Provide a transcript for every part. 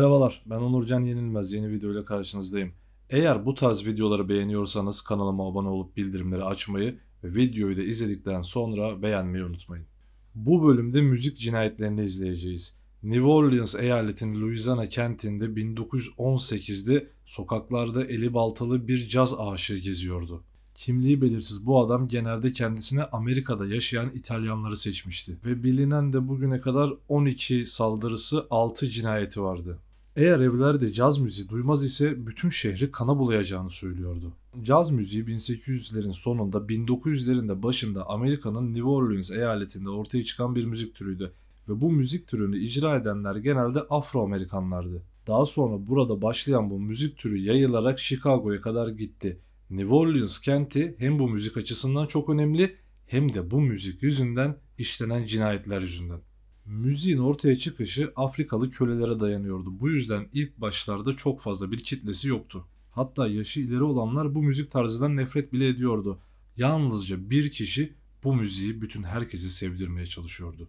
Merhabalar, ben Onurcan Yenilmez. Yeni videoyla karşınızdayım. Eğer bu tarz videoları beğeniyorsanız kanalıma abone olup bildirimleri açmayı ve videoyu da izledikten sonra beğenmeyi unutmayın. Bu bölümde müzik cinayetlerini izleyeceğiz. New Orleans eyaletinin Louisiana kentinde 1918'de sokaklarda eli baltalı bir caz aşığı geziyordu. Kimliği belirsiz bu adam genelde kendisine Amerika'da yaşayan İtalyanları seçmişti ve bilinen de bugüne kadar 12 saldırısı 6 cinayeti vardı. Eğer evlerde caz müziği duymaz ise bütün şehri kana bulayacağını söylüyordu. Caz müziği 1800'lerin sonunda 1900'lerin de başında Amerika'nın New Orleans eyaletinde ortaya çıkan bir müzik türüydü ve bu müzik türünü icra edenler genelde Afro-Amerikanlardı. Daha sonra burada başlayan bu müzik türü yayılarak Chicago'ya kadar gitti. New Orleans kenti hem bu müzik açısından çok önemli hem de bu müzik yüzünden işlenen cinayetler yüzünden müziğin ortaya çıkışı Afrikalı kölelere dayanıyordu. Bu yüzden ilk başlarda çok fazla bir kitlesi yoktu. Hatta yaşı ileri olanlar bu müzik tarzından nefret bile ediyordu. Yalnızca bir kişi bu müziği bütün herkese sevdirmeye çalışıyordu.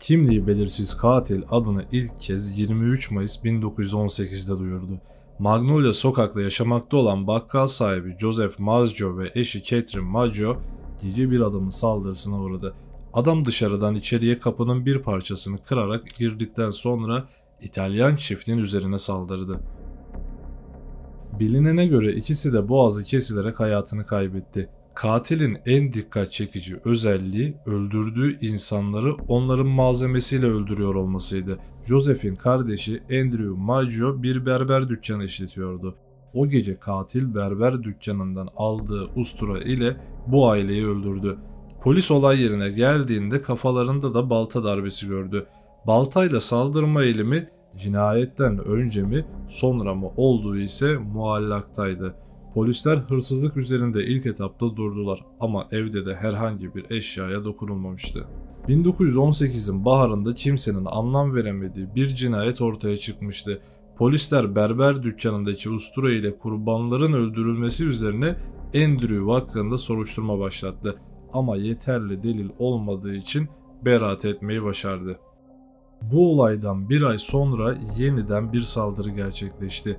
Kimliği belirsiz katil adını ilk kez 23 Mayıs 1918'de duyurdu. Magnolia sokakta yaşamakta olan bakkal sahibi Joseph Maggio ve eşi Catherine Maggio gece bir adamın saldırısına uğradı. Adam dışarıdan içeriye kapının bir parçasını kırarak girdikten sonra İtalyan çiftin üzerine saldırdı. Bilinene göre ikisi de boğazı kesilerek hayatını kaybetti. Katilin en dikkat çekici özelliği öldürdüğü insanları onların malzemesiyle öldürüyor olmasıydı. Joseph'in kardeşi Andrew Maggio bir berber dükkanı işletiyordu. O gece katil berber dükkanından aldığı ustura ile bu aileyi öldürdü. Polis olay yerine geldiğinde kafalarında da balta darbesi gördü. Baltayla saldırma eğilimi cinayetten önce mi sonra mı olduğu ise muallaktaydı. Polisler hırsızlık üzerinde ilk etapta durdular ama evde de herhangi bir eşyaya dokunulmamıştı. 1918'in baharında kimsenin anlam veremediği bir cinayet ortaya çıkmıştı. Polisler berber dükkanındaki ustura ile kurbanların öldürülmesi üzerine Andrew hakkında soruşturma başlattı ama yeterli delil olmadığı için beraat etmeyi başardı. Bu olaydan bir ay sonra yeniden bir saldırı gerçekleşti.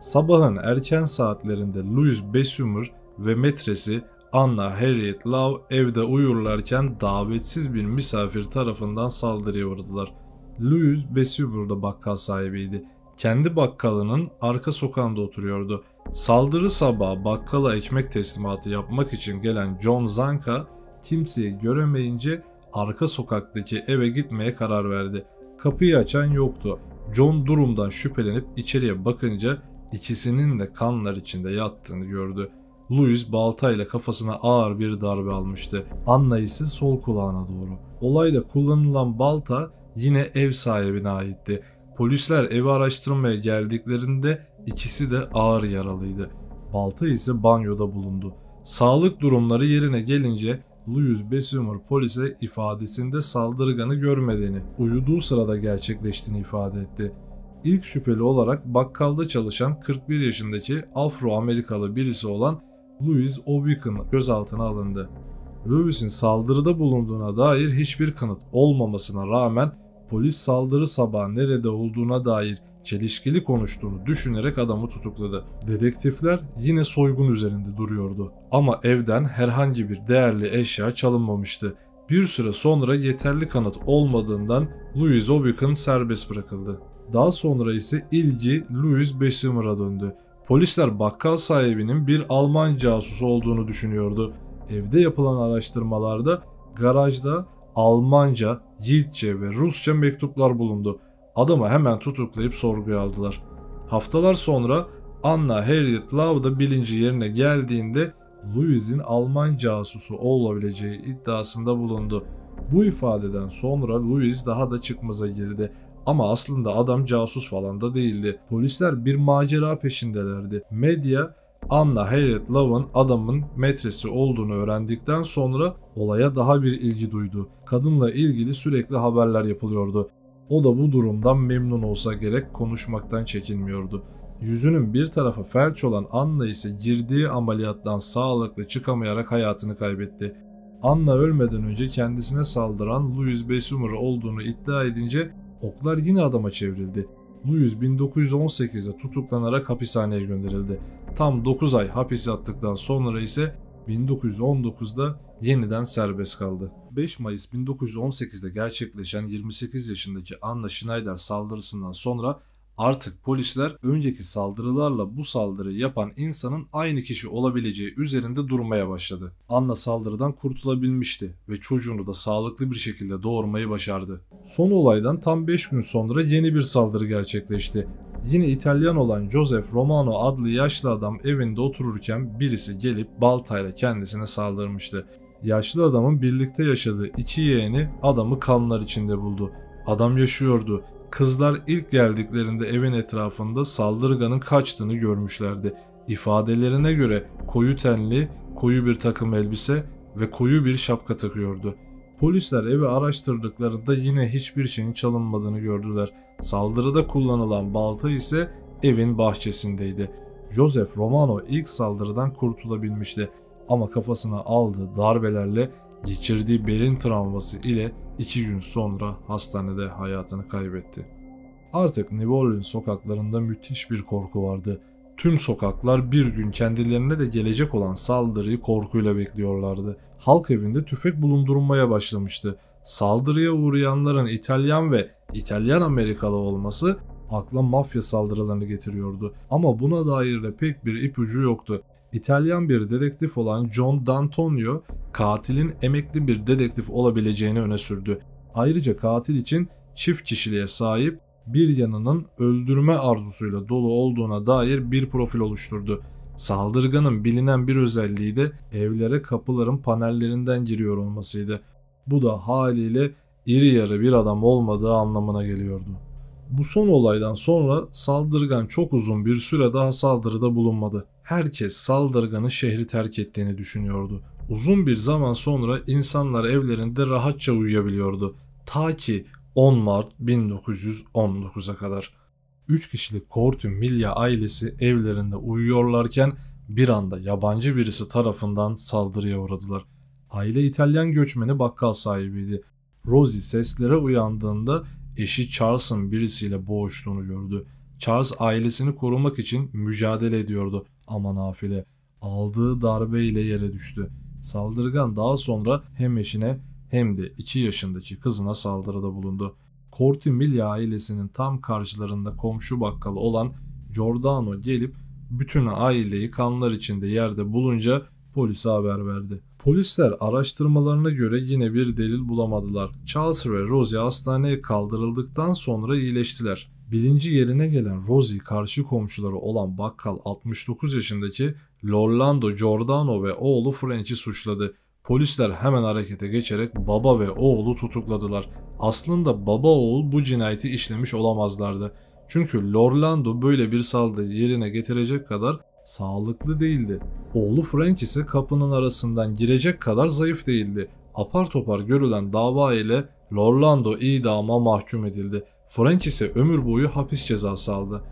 Sabahın erken saatlerinde Louis Besumer ve metresi Anna Harriet Love evde uyurlarken davetsiz bir misafir tarafından saldırıya uğradılar. Louis Bessemer'da bakkal sahibiydi. Kendi bakkalının arka sokağında oturuyordu. Saldırı sabah bakkala ekmek teslimatı yapmak için gelen John Zanka kimseyi göremeyince arka sokaktaki eve gitmeye karar verdi. Kapıyı açan yoktu. John durumdan şüphelenip içeriye bakınca ikisinin de kanlar içinde yattığını gördü. Louis baltayla kafasına ağır bir darbe almıştı. Anna ise sol kulağına doğru. Olayda kullanılan balta yine ev sahibine aitti. Polisler evi araştırmaya geldiklerinde ikisi de ağır yaralıydı. Balta ise banyoda bulundu. Sağlık durumları yerine gelince Louis Bessemer polise ifadesinde saldırganı görmediğini, uyuduğu sırada gerçekleştiğini ifade etti ilk şüpheli olarak bakkalda çalışan 41 yaşındaki Afro-Amerikalı birisi olan Louis O'Beacon gözaltına alındı. Lewis'in saldırıda bulunduğuna dair hiçbir kanıt olmamasına rağmen polis saldırı sabahı nerede olduğuna dair çelişkili konuştuğunu düşünerek adamı tutukladı. Dedektifler yine soygun üzerinde duruyordu ama evden herhangi bir değerli eşya çalınmamıştı. Bir süre sonra yeterli kanıt olmadığından Louis O'Beacon serbest bırakıldı. Daha sonra ise ilgi Louis Bessemer'a döndü. Polisler bakkal sahibinin bir Alman casusu olduğunu düşünüyordu. Evde yapılan araştırmalarda garajda Almanca, Yiğitçe ve Rusça mektuplar bulundu. Adamı hemen tutuklayıp sorguya aldılar. Haftalar sonra Anna Harriet Love da bilinci yerine geldiğinde Louis'in Alman casusu olabileceği iddiasında bulundu. Bu ifadeden sonra Louis daha da çıkmaza girdi. Ama aslında adam casus falan da değildi. Polisler bir macera peşindelerdi. Medya Anna Harriet Love'ın adamın metresi olduğunu öğrendikten sonra olaya daha bir ilgi duydu. Kadınla ilgili sürekli haberler yapılıyordu. O da bu durumdan memnun olsa gerek konuşmaktan çekinmiyordu. Yüzünün bir tarafı felç olan Anna ise girdiği ameliyattan sağlıklı çıkamayarak hayatını kaybetti. Anna ölmeden önce kendisine saldıran Louis Bessemer'ı olduğunu iddia edince oklar yine adama çevrildi. Louis 1918'de tutuklanarak hapishaneye gönderildi. Tam 9 ay hapis attıktan sonra ise 1919'da yeniden serbest kaldı. 5 Mayıs 1918'de gerçekleşen 28 yaşındaki Anna Schneider saldırısından sonra Artık polisler önceki saldırılarla bu saldırıyı yapan insanın aynı kişi olabileceği üzerinde durmaya başladı. Anna saldırıdan kurtulabilmişti ve çocuğunu da sağlıklı bir şekilde doğurmayı başardı. Son olaydan tam 5 gün sonra yeni bir saldırı gerçekleşti. Yine İtalyan olan Joseph Romano adlı yaşlı adam evinde otururken birisi gelip baltayla kendisine saldırmıştı. Yaşlı adamın birlikte yaşadığı iki yeğeni adamı kanlar içinde buldu. Adam yaşıyordu kızlar ilk geldiklerinde evin etrafında saldırganın kaçtığını görmüşlerdi. İfadelerine göre koyu tenli, koyu bir takım elbise ve koyu bir şapka takıyordu. Polisler evi araştırdıklarında yine hiçbir şeyin çalınmadığını gördüler. Saldırıda kullanılan balta ise evin bahçesindeydi. Joseph Romano ilk saldırıdan kurtulabilmişti ama kafasına aldığı darbelerle geçirdiği berin travması ile iki gün sonra hastanede hayatını kaybetti. Artık New Orleans sokaklarında müthiş bir korku vardı. Tüm sokaklar bir gün kendilerine de gelecek olan saldırıyı korkuyla bekliyorlardı. Halk evinde tüfek bulundurmaya başlamıştı. Saldırıya uğrayanların İtalyan ve İtalyan Amerikalı olması akla mafya saldırılarını getiriyordu. Ama buna dair de pek bir ipucu yoktu. İtalyan bir dedektif olan John D'Antonio katilin emekli bir dedektif olabileceğini öne sürdü. Ayrıca katil için çift kişiliğe sahip bir yanının öldürme arzusuyla dolu olduğuna dair bir profil oluşturdu. Saldırganın bilinen bir özelliği de evlere kapıların panellerinden giriyor olmasıydı. Bu da haliyle iri yarı bir adam olmadığı anlamına geliyordu. Bu son olaydan sonra saldırgan çok uzun bir süre daha saldırıda bulunmadı herkes saldırganın şehri terk ettiğini düşünüyordu. Uzun bir zaman sonra insanlar evlerinde rahatça uyuyabiliyordu. Ta ki 10 Mart 1919'a kadar. 3 kişilik Kortun Milya ailesi evlerinde uyuyorlarken bir anda yabancı birisi tarafından saldırıya uğradılar. Aile İtalyan göçmeni bakkal sahibiydi. Rosie seslere uyandığında eşi Charles'ın birisiyle boğuştuğunu gördü. Charles ailesini korumak için mücadele ediyordu ama nafile aldığı darbeyle yere düştü. Saldırgan daha sonra hem eşine hem de 2 yaşındaki kızına saldırıda bulundu. Cortimiglia ailesinin tam karşılarında komşu bakkalı olan Giordano gelip bütün aileyi kanlar içinde yerde bulunca polise haber verdi. Polisler araştırmalarına göre yine bir delil bulamadılar. Charles ve Rosie hastaneye kaldırıldıktan sonra iyileştiler. Birinci yerine gelen Rosie karşı komşuları olan bakkal 69 yaşındaki Lorlando Giordano ve oğlu French'i suçladı. Polisler hemen harekete geçerek baba ve oğlu tutukladılar. Aslında baba oğul bu cinayeti işlemiş olamazlardı. Çünkü Lorlando böyle bir saldırı yerine getirecek kadar sağlıklı değildi. Oğlu Frank ise kapının arasından girecek kadar zayıf değildi. Apar topar görülen dava ile Lorlando idama mahkum edildi. Frank ise ömür boyu hapis cezası aldı.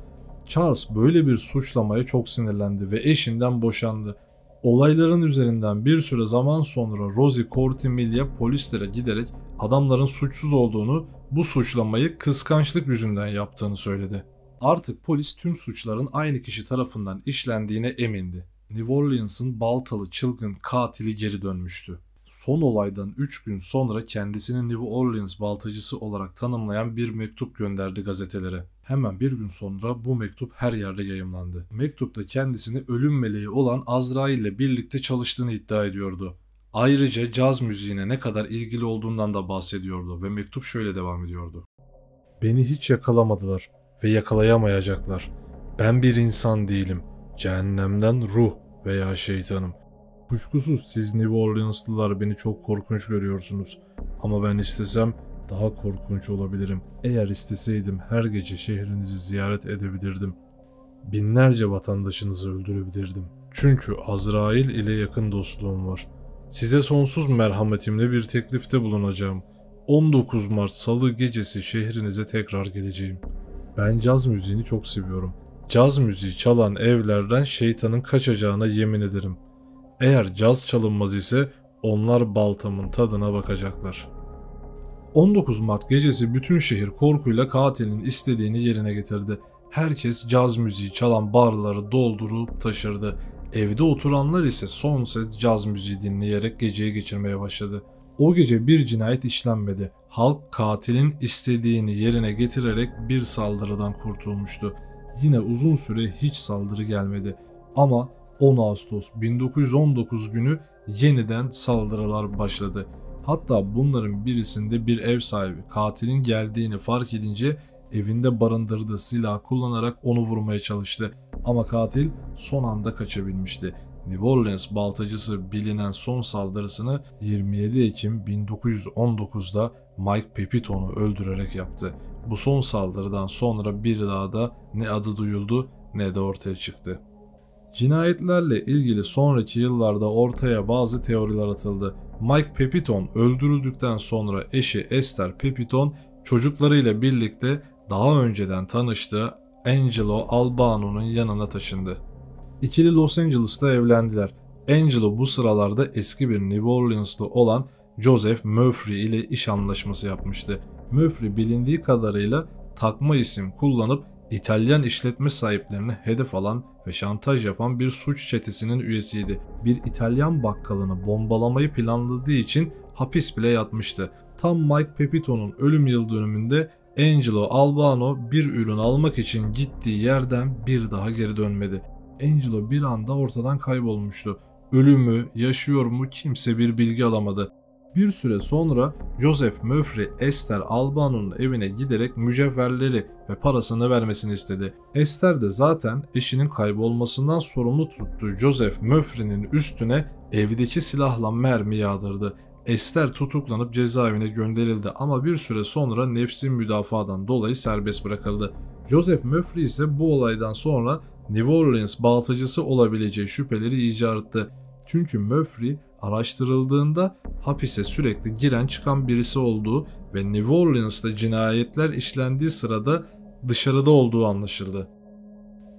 Charles böyle bir suçlamaya çok sinirlendi ve eşinden boşandı. Olayların üzerinden bir süre zaman sonra Rosie Cortimiglia polislere giderek adamların suçsuz olduğunu, bu suçlamayı kıskançlık yüzünden yaptığını söyledi. Artık polis tüm suçların aynı kişi tarafından işlendiğine emindi. New Orleans'ın baltalı çılgın katili geri dönmüştü son olaydan 3 gün sonra kendisini New Orleans baltacısı olarak tanımlayan bir mektup gönderdi gazetelere. Hemen bir gün sonra bu mektup her yerde yayımlandı. Mektupta kendisini ölüm meleği olan Azrail ile birlikte çalıştığını iddia ediyordu. Ayrıca caz müziğine ne kadar ilgili olduğundan da bahsediyordu ve mektup şöyle devam ediyordu. Beni hiç yakalamadılar ve yakalayamayacaklar. Ben bir insan değilim. Cehennemden ruh veya şeytanım. Kuşkusuz siz New Orleanslılar beni çok korkunç görüyorsunuz. Ama ben istesem daha korkunç olabilirim. Eğer isteseydim her gece şehrinizi ziyaret edebilirdim. Binlerce vatandaşınızı öldürebilirdim. Çünkü Azrail ile yakın dostluğum var. Size sonsuz merhametimle bir teklifte bulunacağım. 19 Mart Salı gecesi şehrinize tekrar geleceğim. Ben caz müziğini çok seviyorum. Caz müziği çalan evlerden şeytanın kaçacağına yemin ederim. Eğer caz çalınmaz ise onlar baltamın tadına bakacaklar. 19 Mart gecesi bütün şehir korkuyla katilin istediğini yerine getirdi. Herkes caz müziği çalan barları doldurup taşırdı. Evde oturanlar ise son ses caz müziği dinleyerek geceyi geçirmeye başladı. O gece bir cinayet işlenmedi. Halk katilin istediğini yerine getirerek bir saldırıdan kurtulmuştu. Yine uzun süre hiç saldırı gelmedi. Ama 10 Ağustos 1919 günü yeniden saldırılar başladı. Hatta bunların birisinde bir ev sahibi katilin geldiğini fark edince evinde barındırdığı silah kullanarak onu vurmaya çalıştı. Ama katil son anda kaçabilmişti. New Orleans baltacısı bilinen son saldırısını 27 Ekim 1919'da Mike Pepitone'u öldürerek yaptı. Bu son saldırıdan sonra bir daha da ne adı duyuldu ne de ortaya çıktı. Cinayetlerle ilgili sonraki yıllarda ortaya bazı teoriler atıldı. Mike Pepiton öldürüldükten sonra eşi Esther Pepiton çocuklarıyla birlikte daha önceden tanıştığı Angelo Albano'nun yanına taşındı. İkili Los Angeles'ta evlendiler. Angelo bu sıralarda eski bir New Orleans'lı olan Joseph Murphy ile iş anlaşması yapmıştı. Murphy bilindiği kadarıyla takma isim kullanıp İtalyan işletme sahiplerini hedef alan ve şantaj yapan bir suç çetesinin üyesiydi. Bir İtalyan bakkalını bombalamayı planladığı için hapis bile yatmıştı. Tam Mike Pepito'nun ölüm yıl dönümünde Angelo Albano bir ürün almak için gittiği yerden bir daha geri dönmedi. Angelo bir anda ortadan kaybolmuştu. Ölümü, yaşıyor mu kimse bir bilgi alamadı bir süre sonra Joseph Murphy Esther Albano'nun evine giderek mücevherleri ve parasını vermesini istedi. Esther de zaten eşinin kaybolmasından sorumlu tuttuğu Joseph Murphy'nin üstüne evdeki silahla mermi yağdırdı. Esther tutuklanıp cezaevine gönderildi ama bir süre sonra nefsi müdafadan dolayı serbest bırakıldı. Joseph Murphy ise bu olaydan sonra New Orleans baltıcısı olabileceği şüpheleri icat etti. Çünkü Murphy araştırıldığında hapise sürekli giren çıkan birisi olduğu ve New Orleans'ta cinayetler işlendiği sırada dışarıda olduğu anlaşıldı.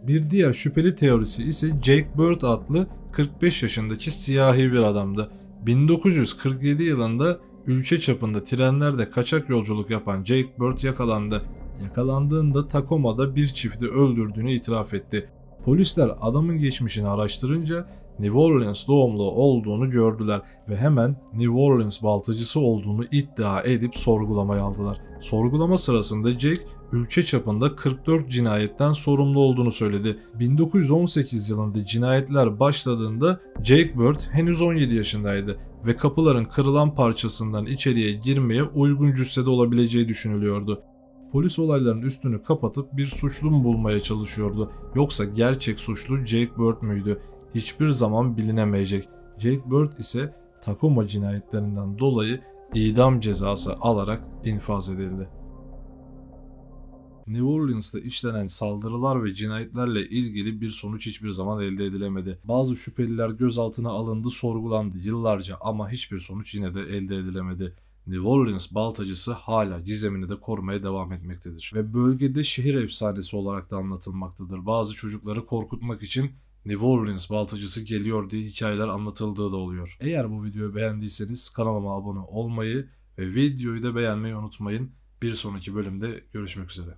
Bir diğer şüpheli teorisi ise Jake Bird adlı 45 yaşındaki siyahi bir adamdı. 1947 yılında ülke çapında trenlerde kaçak yolculuk yapan Jake Bird yakalandı. Yakalandığında Tacoma'da bir çifti öldürdüğünü itiraf etti. Polisler adamın geçmişini araştırınca New Orleans doğumlu olduğunu gördüler ve hemen New Orleans baltacısı olduğunu iddia edip sorgulamaya aldılar. Sorgulama sırasında Jake ülke çapında 44 cinayetten sorumlu olduğunu söyledi. 1918 yılında cinayetler başladığında Jake Bird henüz 17 yaşındaydı ve kapıların kırılan parçasından içeriye girmeye uygun cüssede olabileceği düşünülüyordu. Polis olayların üstünü kapatıp bir suçlu mu bulmaya çalışıyordu yoksa gerçek suçlu Jake Bird müydü? hiçbir zaman bilinemeyecek. Jake Bird ise Takuma cinayetlerinden dolayı idam cezası alarak infaz edildi. New Orleans'ta işlenen saldırılar ve cinayetlerle ilgili bir sonuç hiçbir zaman elde edilemedi. Bazı şüpheliler gözaltına alındı, sorgulandı yıllarca ama hiçbir sonuç yine de elde edilemedi. New Orleans baltacısı hala gizemini de korumaya devam etmektedir ve bölgede şehir efsanesi olarak da anlatılmaktadır. Bazı çocukları korkutmak için New Orleans baltacısı geliyor diye hikayeler anlatıldığı da oluyor. Eğer bu videoyu beğendiyseniz kanalıma abone olmayı ve videoyu da beğenmeyi unutmayın. Bir sonraki bölümde görüşmek üzere.